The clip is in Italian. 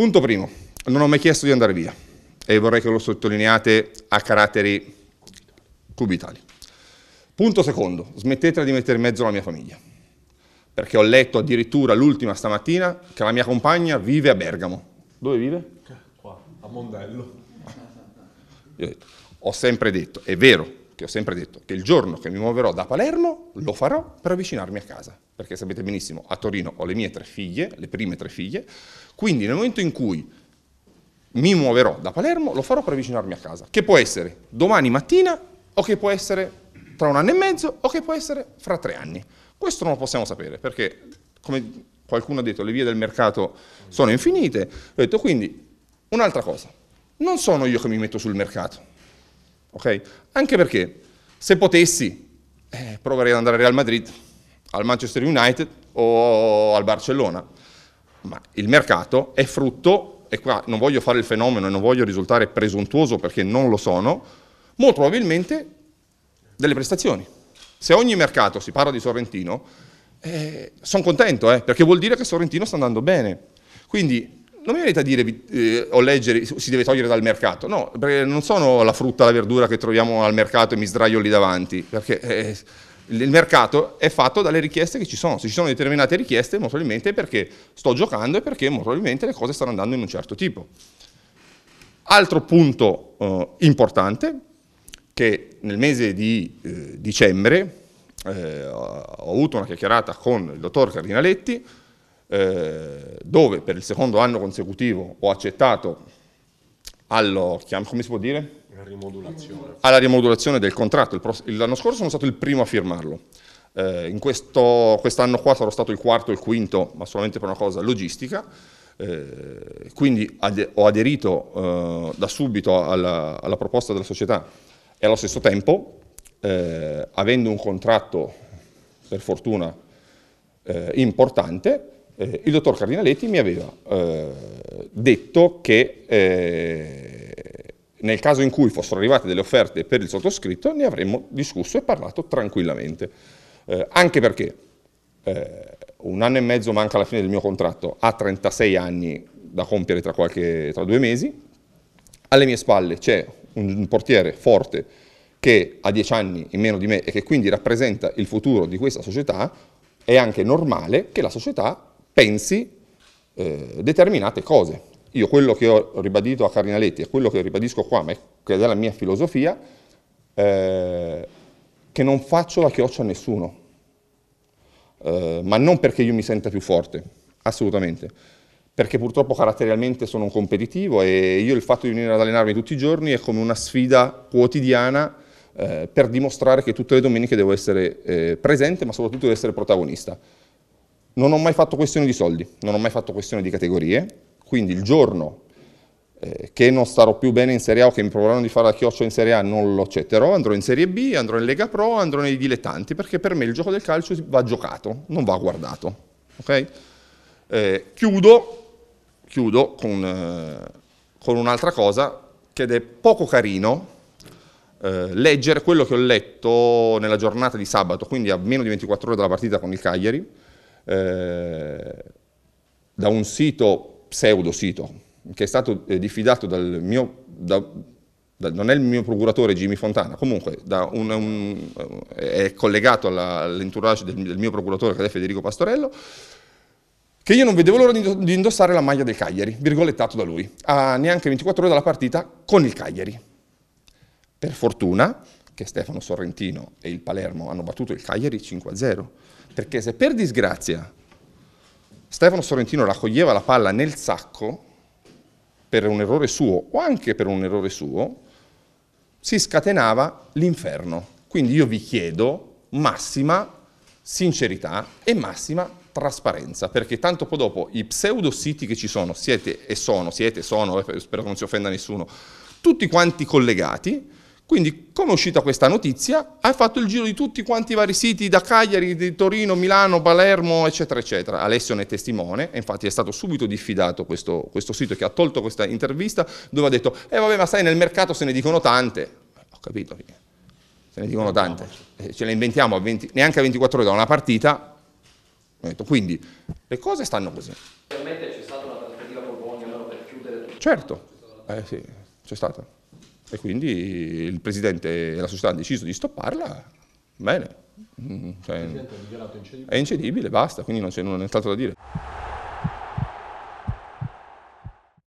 Punto primo, non ho mai chiesto di andare via e vorrei che lo sottolineate a caratteri cubitali. Punto secondo, smettetela di mettere in mezzo la mia famiglia, perché ho letto addirittura l'ultima stamattina che la mia compagna vive a Bergamo. Dove vive? Qua, a Mondello. Io ho sempre detto, è vero, che ho sempre detto che il giorno che mi muoverò da Palermo lo farò per avvicinarmi a casa, perché sapete benissimo, a Torino ho le mie tre figlie, le prime tre figlie, quindi nel momento in cui mi muoverò da Palermo lo farò per avvicinarmi a casa, che può essere domani mattina o che può essere tra un anno e mezzo o che può essere fra tre anni. Questo non lo possiamo sapere perché, come qualcuno ha detto, le vie del mercato sono infinite. Ho detto quindi un'altra cosa, non sono io che mi metto sul mercato, Okay? Anche perché se potessi eh, proverei ad andare al Real Madrid, al Manchester United o al Barcellona, ma il mercato è frutto, e qua non voglio fare il fenomeno e non voglio risultare presuntuoso perché non lo sono, molto probabilmente delle prestazioni. Se ogni mercato si parla di Sorrentino, eh, sono contento, eh, perché vuol dire che Sorrentino sta andando bene. Quindi non mi venite a dire eh, o leggere si deve togliere dal mercato, no, perché non sono la frutta, la verdura che troviamo al mercato e mi sdraio lì davanti, perché eh, il mercato è fatto dalle richieste che ci sono, se ci sono determinate richieste molto probabilmente è perché sto giocando e perché molto probabilmente le cose stanno andando in un certo tipo. Altro punto eh, importante, che nel mese di eh, dicembre eh, ho avuto una chiacchierata con il dottor Cardinaletti, eh, dove per il secondo anno consecutivo ho accettato allo, come si può dire? Rimodulazione. alla rimodulazione del contratto. L'anno scorso sono stato il primo a firmarlo. Eh, quest'anno quest qua sarò stato il quarto e il quinto, ma solamente per una cosa logistica. Eh, quindi ad ho aderito eh, da subito alla, alla, proposta della società e allo stesso tempo, eh, avendo un contratto, per fortuna, eh, importante, eh, il dottor Cardinaletti mi aveva eh, detto che eh, nel caso in cui fossero arrivate delle offerte per il sottoscritto ne avremmo discusso e parlato tranquillamente, eh, anche perché eh, un anno e mezzo manca alla fine del mio contratto, ha 36 anni da compiere tra, qualche, tra due mesi, alle mie spalle c'è un portiere forte che ha 10 anni in meno di me e che quindi rappresenta il futuro di questa società, è anche normale che la società pensi eh, determinate cose. Io quello che ho ribadito a Cardinaletti e quello che ribadisco qua, ma che è la mia filosofia, eh, che non faccio la chioccia a nessuno, eh, ma non perché io mi senta più forte, assolutamente, perché purtroppo caratterialmente sono un competitivo e io il fatto di venire ad allenarmi tutti i giorni è come una sfida quotidiana eh, per dimostrare che tutte le domeniche devo essere eh, presente, ma soprattutto devo essere protagonista. Non ho mai fatto questione di soldi, non ho mai fatto questione di categorie, quindi il giorno eh, che non starò più bene in Serie A o che mi proveranno di fare la chioccia in Serie A non lo accetterò, andrò in Serie B, andrò in Lega Pro, andrò nei dilettanti, perché per me il gioco del calcio va giocato, non va guardato. Okay? Eh, chiudo, chiudo con, eh, con un'altra cosa ed è poco carino eh, leggere quello che ho letto nella giornata di sabato, quindi a meno di 24 ore dalla partita con il Cagliari, eh, da un sito, pseudo sito, che è stato eh, diffidato dal mio, da, da, non è il mio procuratore Jimmy Fontana, comunque un, un, è collegato all'entourage del, del, mio procuratore che è Federico Pastorello, che io non vedevo l'ora di indossare la maglia del Cagliari, virgolettato da lui, a neanche 24 ore dalla partita con il Cagliari. Per fortuna che Stefano Sorrentino e il Palermo hanno battuto il Cagliari 5-0, perché se per disgrazia Stefano Sorrentino raccoglieva la palla nel sacco per un errore suo o anche per un errore suo, si scatenava l'inferno. Quindi io vi chiedo massima sincerità e massima trasparenza, perché tanto poi dopo i pseudo siti che ci sono, siete e sono, siete e sono, eh, spero che non si offenda nessuno, tutti quanti collegati, quindi, come è uscita questa notizia, ha fatto il giro di tutti quanti i vari siti, da Cagliari, di Torino, Milano, Palermo, eccetera, eccetera. Alessio ne è testimone, infatti è stato subito diffidato questo, questo sito che ha tolto questa intervista, dove ha detto, eh vabbè, ma sai, nel mercato se ne dicono tante. Ho capito, eh. se ne dicono tante. Eh, ce le inventiamo a 20, neanche a 24 ore da una partita. Quindi, le cose stanno così. Realmente c'è stata una trattativa con Bologna, per chiudere... Certo, eh sì, c'è stata. E quindi il presidente e la società hanno deciso di stopparla, bene. Mm, cioè, è incedibile, basta, quindi non c'è nient'altro da dire.